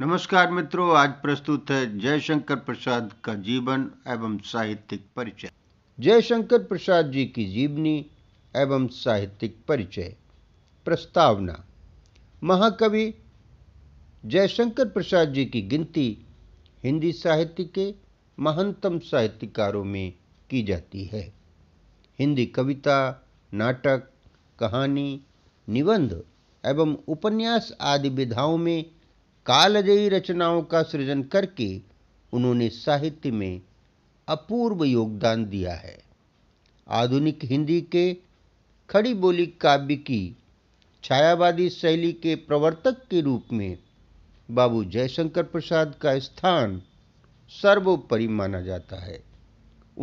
नमस्कार मित्रों आज प्रस्तुत है जयशंकर प्रसाद का जीवन एवं साहित्यिक परिचय जयशंकर प्रसाद जी की जीवनी एवं साहित्यिक परिचय प्रस्तावना महाकवि जयशंकर प्रसाद जी की गिनती हिंदी साहित्य के महानतम साहित्यकारों में की जाती है हिंदी कविता नाटक कहानी निबंध एवं उपन्यास आदि विधाओं में कालजयी रचनाओं का सृजन करके उन्होंने साहित्य में अपूर्व योगदान दिया है आधुनिक हिंदी के खड़ी बोली काव्य की छायावादी शैली के प्रवर्तक के रूप में बाबू जयशंकर प्रसाद का स्थान सर्वोपरि माना जाता है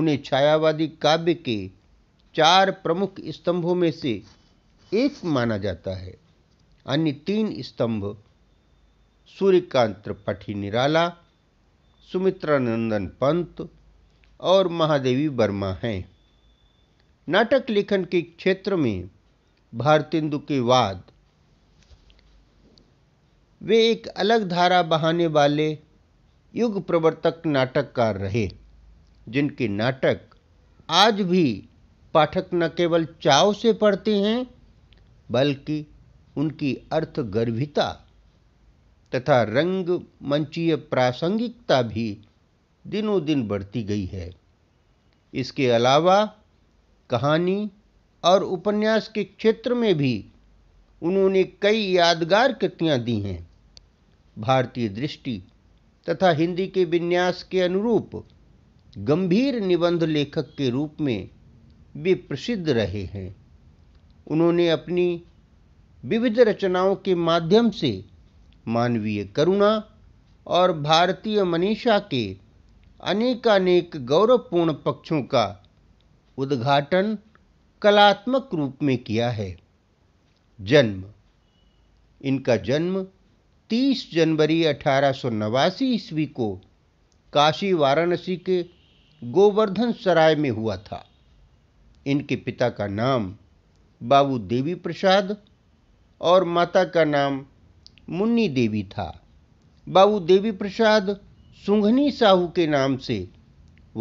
उन्हें छायावादी काव्य के चार प्रमुख स्तंभों में से एक माना जाता है अन्य तीन स्तंभ सूर्यकांत त्रिपाठी निराला सुमित्रानंदन पंत और महादेवी वर्मा हैं नाटक लेखन के क्षेत्र में भारतेंदु के वाद वे एक अलग धारा बहाने वाले युग प्रवर्तक नाटककार रहे जिनके नाटक आज भी पाठक न केवल चाव से पढ़ते हैं बल्कि उनकी अर्थगर्भिता तथा रंग मंचीय प्रासंगिकता भी दिनों दिन बढ़ती गई है इसके अलावा कहानी और उपन्यास के क्षेत्र में भी उन्होंने कई यादगार कृतियाँ दी हैं भारतीय दृष्टि तथा हिंदी के विन्यास के अनुरूप गंभीर निबंध लेखक के रूप में वे प्रसिद्ध रहे हैं उन्होंने अपनी विविध रचनाओं के माध्यम से मानवीय करुणा और भारतीय मनीषा के अनेकानेक गौरवपूर्ण पक्षों का उद्घाटन कलात्मक रूप में किया है जन्म इनका जन्म 30 जनवरी अठारह ईस्वी को काशी वाराणसी के गोवर्धन सराय में हुआ था इनके पिता का नाम बाबू देवी प्रसाद और माता का नाम मुन्नी देवी था बाबू देवी प्रसाद सुंघनी साहू के नाम से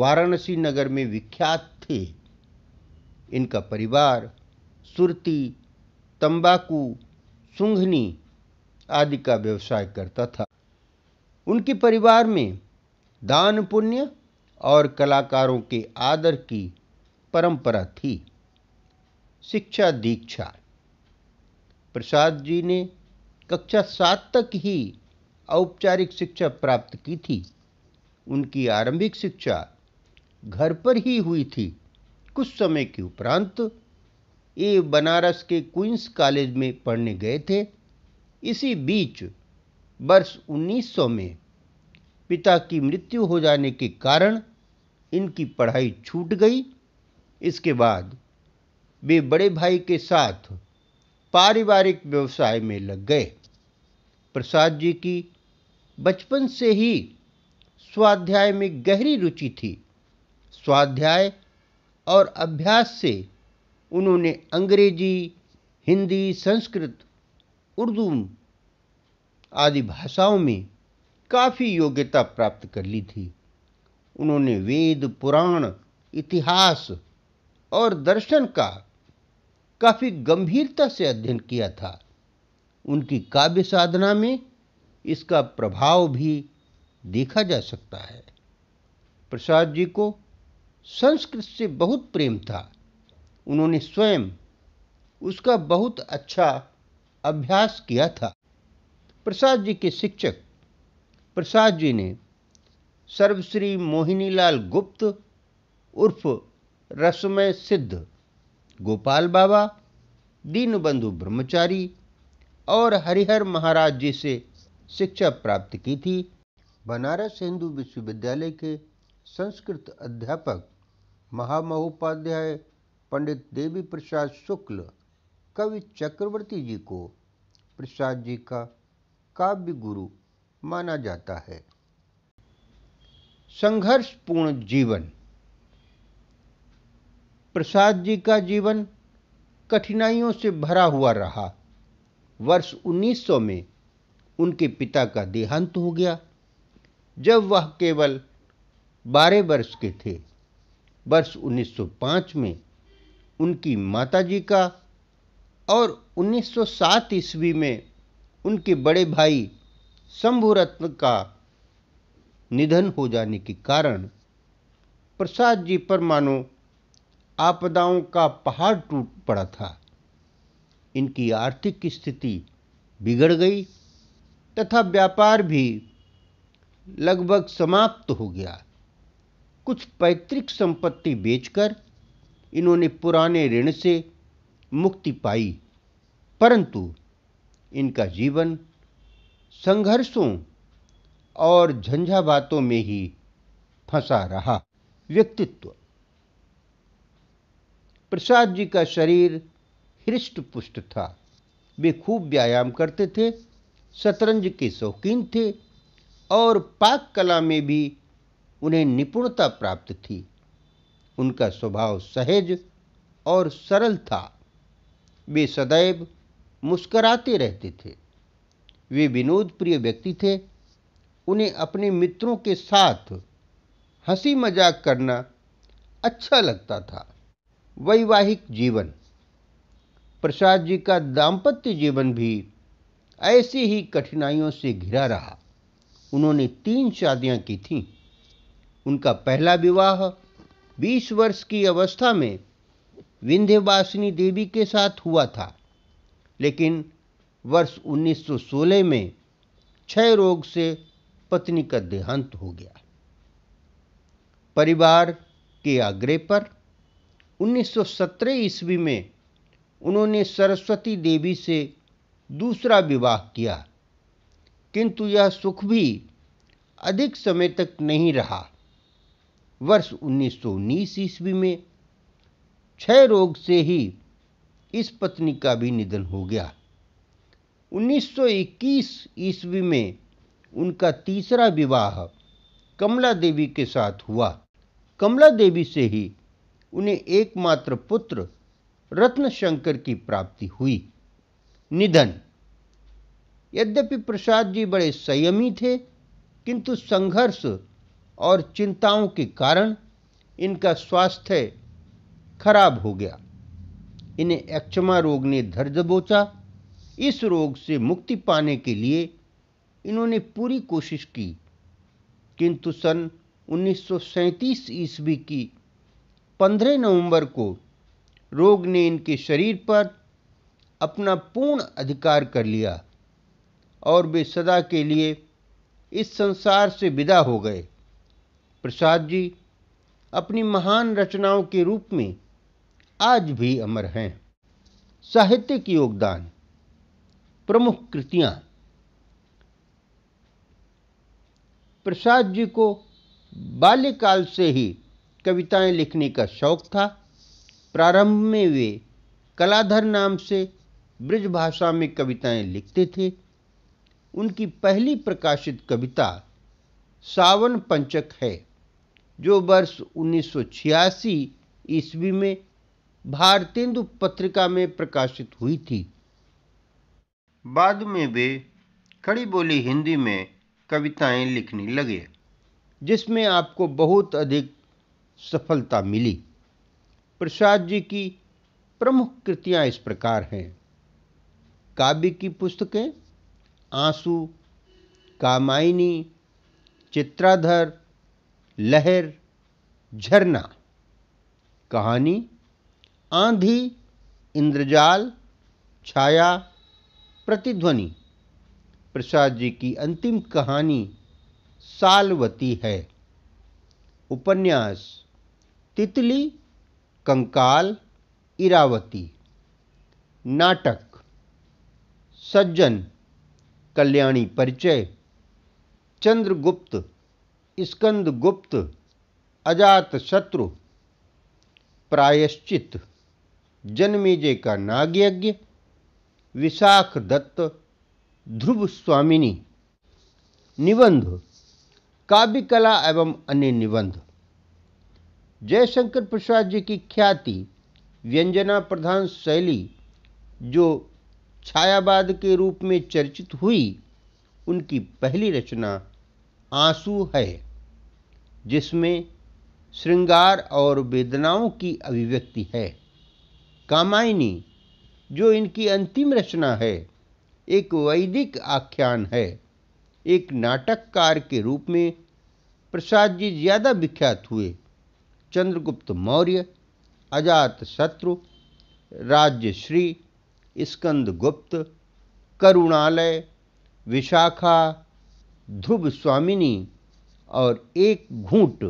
वाराणसी नगर में विख्यात थे इनका परिवार सुरती तंबाकू सुंघनी आदि का व्यवसाय करता था उनके परिवार में दान पुण्य और कलाकारों के आदर की परंपरा थी शिक्षा दीक्षा प्रसाद जी ने कक्षा सात तक ही औपचारिक शिक्षा प्राप्त की थी उनकी आरंभिक शिक्षा घर पर ही हुई थी कुछ समय के उपरांत ये बनारस के क्वींस कॉलेज में पढ़ने गए थे इसी बीच वर्ष 1900 में पिता की मृत्यु हो जाने के कारण इनकी पढ़ाई छूट गई इसके बाद वे बड़े भाई के साथ पारिवारिक व्यवसाय में लग गए प्रसाद जी की बचपन से ही स्वाध्याय में गहरी रुचि थी स्वाध्याय और अभ्यास से उन्होंने अंग्रेजी हिंदी संस्कृत उर्दू आदि भाषाओं में काफ़ी योग्यता प्राप्त कर ली थी उन्होंने वेद पुराण इतिहास और दर्शन का काफ़ी गंभीरता से अध्ययन किया था उनकी काव्य साधना में इसका प्रभाव भी देखा जा सकता है प्रसाद जी को संस्कृत से बहुत प्रेम था उन्होंने स्वयं उसका बहुत अच्छा अभ्यास किया था प्रसाद जी के शिक्षक प्रसाद जी ने सर्वश्री मोहिनीलाल गुप्त उर्फ रसमय सिद्ध गोपाल बाबा दीनबंधु ब्रह्मचारी और हरिहर महाराज जी से शिक्षा प्राप्त की थी बनारस हिंदू विश्वविद्यालय के संस्कृत अध्यापक महामहोपाध्याय पंडित देवी प्रसाद शुक्ल कवि चक्रवर्ती जी को प्रसाद जी का काव्य गुरु माना जाता है संघर्षपूर्ण जीवन प्रसाद जी का जीवन कठिनाइयों से भरा हुआ रहा वर्ष 1900 में उनके पिता का देहांत हो गया जब वह केवल 12 वर्ष के थे वर्ष 1905 में उनकी माताजी का और 1907 ईस्वी में उनके बड़े भाई शंभुरत्न का निधन हो जाने के कारण प्रसाद जी पर मानो आपदाओं का पहाड़ टूट पड़ा था इनकी आर्थिक स्थिति बिगड़ गई तथा व्यापार भी लगभग समाप्त हो गया कुछ पैतृक संपत्ति बेचकर इन्होंने पुराने ऋण से मुक्ति पाई परंतु इनका जीवन संघर्षों और झंझावातों में ही फंसा रहा व्यक्तित्व प्रसाद जी का शरीर हृष्ट पुष्ट था वे खूब व्यायाम करते थे शतरंज के शौकीन थे और पाक कला में भी उन्हें निपुणता प्राप्त थी उनका स्वभाव सहज और सरल था वे सदैव मुस्कराते रहते थे वे विनोद प्रिय व्यक्ति थे उन्हें अपने मित्रों के साथ हंसी मजाक करना अच्छा लगता था वैवाहिक जीवन प्रसाद जी का दाम्पत्य जीवन भी ऐसी ही कठिनाइयों से घिरा रहा उन्होंने तीन शादियां की थीं उनका पहला विवाह 20 वर्ष की अवस्था में विंध्यवासिनी देवी के साथ हुआ था लेकिन वर्ष 1916 में क्षय रोग से पत्नी का देहांत हो गया परिवार के आग्रह पर 1917 ईस्वी में उन्होंने सरस्वती देवी से दूसरा विवाह किया किंतु यह सुख भी अधिक समय तक नहीं रहा वर्ष 1919 ईस्वी में क्षय रोग से ही इस पत्नी का भी निधन हो गया 1921 ईस्वी में उनका तीसरा विवाह कमला देवी के साथ हुआ कमला देवी से ही उन्हें एकमात्र पुत्र रत्न शंकर की प्राप्ति हुई निधन यद्यपि प्रसाद जी बड़े संयमी थे किंतु संघर्ष और चिंताओं के कारण इनका स्वास्थ्य खराब हो गया इन्हें एक्चमा रोग ने धर दबोचा इस रोग से मुक्ति पाने के लिए इन्होंने पूरी कोशिश की किंतु सन 1937 ईस्वी की 15 नवंबर को रोग ने इनके शरीर पर अपना पूर्ण अधिकार कर लिया और वे सदा के लिए इस संसार से विदा हो गए प्रसाद जी अपनी महान रचनाओं के रूप में आज भी अमर हैं साहित्य की योगदान प्रमुख कृतियां प्रसाद जी को बाल्यकाल से ही कविताएं लिखने का शौक था प्रारंभ में वे कलाधर नाम से ब्रज भाषा में कविताएं लिखते थे उनकी पहली प्रकाशित कविता सावन पंचक है जो वर्ष 1986 ईस्वी में भारतेंदु पत्रिका में प्रकाशित हुई थी बाद में वे खड़ी बोली हिंदी में कविताएं लिखने लगे जिसमें आपको बहुत अधिक सफलता मिली प्रसाद जी की प्रमुख कृतियां इस प्रकार हैं काव्य की पुस्तकें आंसू कामायनी चित्राधर लहर झरना कहानी आंधी इंद्रजाल छाया प्रतिध्वनि प्रसाद जी की अंतिम कहानी सालवती है उपन्यास तितली कंकाल इरावती नाटक सज्जन कल्याणी परिचय चंद्रगुप्त स्कंदगुप्त अजात शत्रु प्रायश्चित जनमेजे का नागयज्ञ विशाख दत्त ध्रुव स्वामिनी निबंध काव्य कला एवं अन्य निबंध जयशंकर प्रसाद जी की ख्याति व्यंजना प्रधान शैली जो छायावाद के रूप में चर्चित हुई उनकी पहली रचना आंसू है जिसमें श्रृंगार और वेदनाओं की अभिव्यक्ति है कामायनी जो इनकी अंतिम रचना है एक वैदिक आख्यान है एक नाटककार के रूप में प्रसाद जी ज़्यादा विख्यात हुए चंद्रगुप्त मौर्य अजात शत्रु राज्यश्री स्कंदगुप्त करुणालय विशाखा ध्रुव स्वामिनी और एक घूट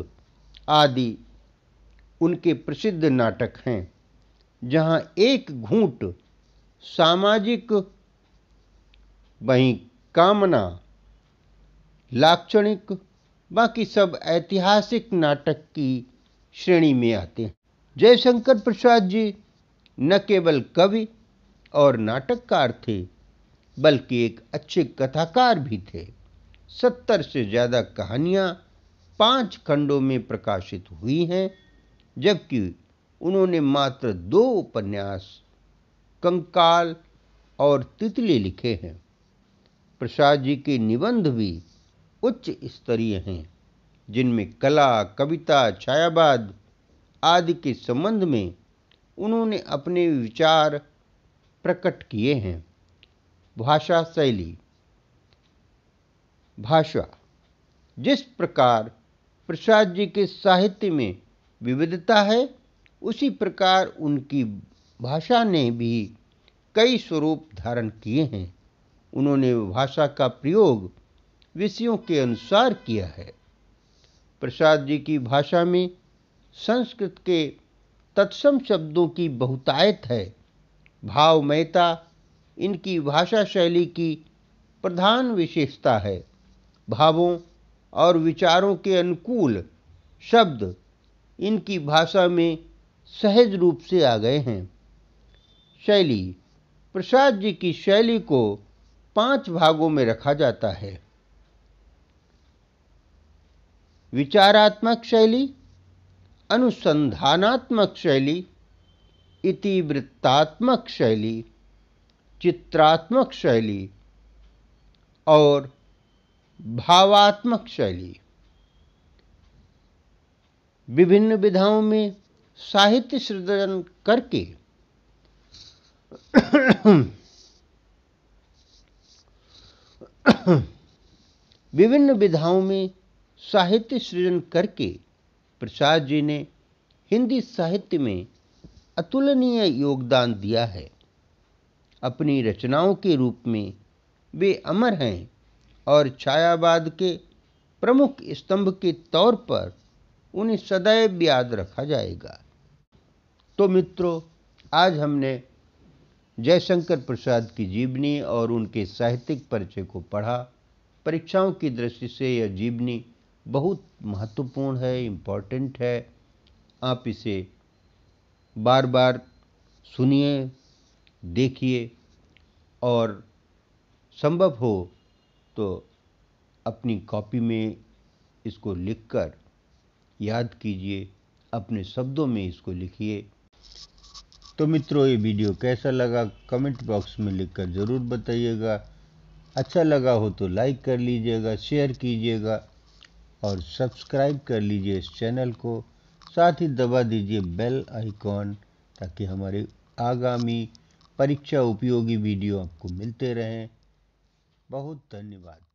आदि उनके प्रसिद्ध नाटक हैं जहाँ एक घूट सामाजिक वहीं कामना लाक्षणिक बाकी सब ऐतिहासिक नाटक की श्रेणी में आते हैं जयशंकर प्रसाद जी न केवल कवि और नाटककार थे बल्कि एक अच्छे कथाकार भी थे सत्तर से ज़्यादा कहानियाँ पांच खंडों में प्रकाशित हुई हैं जबकि उन्होंने मात्र दो उपन्यास कंकाल और तितली लिखे हैं प्रसाद जी के निबंध भी उच्च स्तरीय हैं जिनमें कला कविता छायावाद आदि के संबंध में उन्होंने अपने विचार प्रकट किए हैं भाषा शैली भाषा जिस प्रकार प्रसाद जी के साहित्य में विविधता है उसी प्रकार उनकी भाषा ने भी कई स्वरूप धारण किए हैं उन्होंने भाषा का प्रयोग विषयों के अनुसार किया है प्रसाद जी की भाषा में संस्कृत के तत्सम शब्दों की बहुतायत है भावमयता इनकी भाषा शैली की प्रधान विशेषता है भावों और विचारों के अनुकूल शब्द इनकी भाषा में सहज रूप से आ गए हैं शैली प्रसाद जी की शैली को पांच भागों में रखा जाता है विचारात्मक शैली अनुसंधानात्मक शैली इतिवृत्तात्मक शैली चित्रात्मक शैली और भावात्मक शैली विभिन्न विधाओं में साहित्य सृजन करके विभिन्न विधाओं में साहित्य सृजन करके प्रसाद जी ने हिंदी साहित्य में अतुलनीय योगदान दिया है अपनी रचनाओं के रूप में वे अमर हैं और छायावाद के प्रमुख स्तंभ के तौर पर उन्हें सदैव याद रखा जाएगा तो मित्रों आज हमने जयशंकर प्रसाद की जीवनी और उनके साहित्यिक परिचय को पढ़ा परीक्षाओं की दृष्टि से यह जीवनी बहुत महत्वपूर्ण है इम्पॉर्टेंट है आप इसे बार बार सुनिए देखिए और संभव हो तो अपनी कॉपी में इसको लिखकर याद कीजिए अपने शब्दों में इसको लिखिए तो मित्रों ये वीडियो कैसा लगा कमेंट बॉक्स में लिखकर ज़रूर बताइएगा अच्छा लगा हो तो लाइक कर लीजिएगा शेयर कीजिएगा और सब्सक्राइब कर लीजिए इस चैनल को साथ ही दबा दीजिए बेल आइकॉन ताकि हमारे आगामी परीक्षा उपयोगी वीडियो आपको मिलते रहें बहुत धन्यवाद